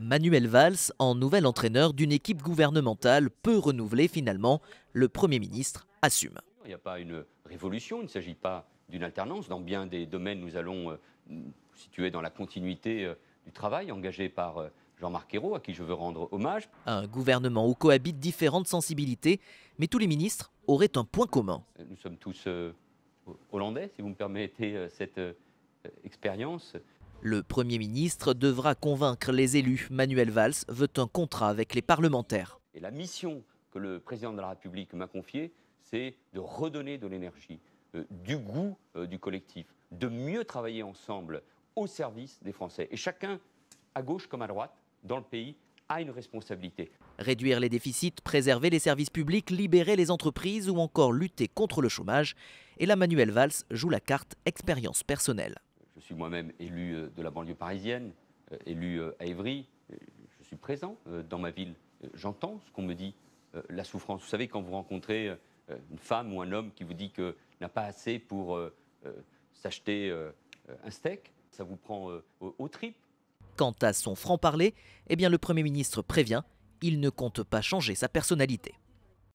Manuel Valls, en nouvel entraîneur d'une équipe gouvernementale peu renouvelée finalement, le Premier ministre assume. Il n'y a pas une révolution, il ne s'agit pas d'une alternance. Dans bien des domaines, nous allons euh, nous situer dans la continuité euh, du travail engagé par euh, Jean-Marc Ayrault, à qui je veux rendre hommage. Un gouvernement où cohabitent différentes sensibilités, mais tous les ministres auraient un point commun. Nous sommes tous hollandais, si vous me permettez cette expérience. Le Premier ministre devra convaincre les élus. Manuel Valls veut un contrat avec les parlementaires. Et la mission que le président de la République m'a confiée, c'est de redonner de l'énergie, euh, du goût euh, du collectif, de mieux travailler ensemble au service des Français. Et chacun, à gauche comme à droite, dans le pays, a une responsabilité. Réduire les déficits, préserver les services publics, libérer les entreprises ou encore lutter contre le chômage. Et là, Manuel Valls joue la carte expérience personnelle. Je suis moi-même élu euh, de la banlieue parisienne, euh, élu euh, à Évry. Je suis présent dans ma ville. J'entends ce qu'on me dit, la souffrance. Vous savez, quand vous rencontrez une femme ou un homme qui vous dit qu'il n'a pas assez pour s'acheter un steak, ça vous prend aux tripes. Quant à son franc-parler, eh bien le Premier ministre prévient, il ne compte pas changer sa personnalité.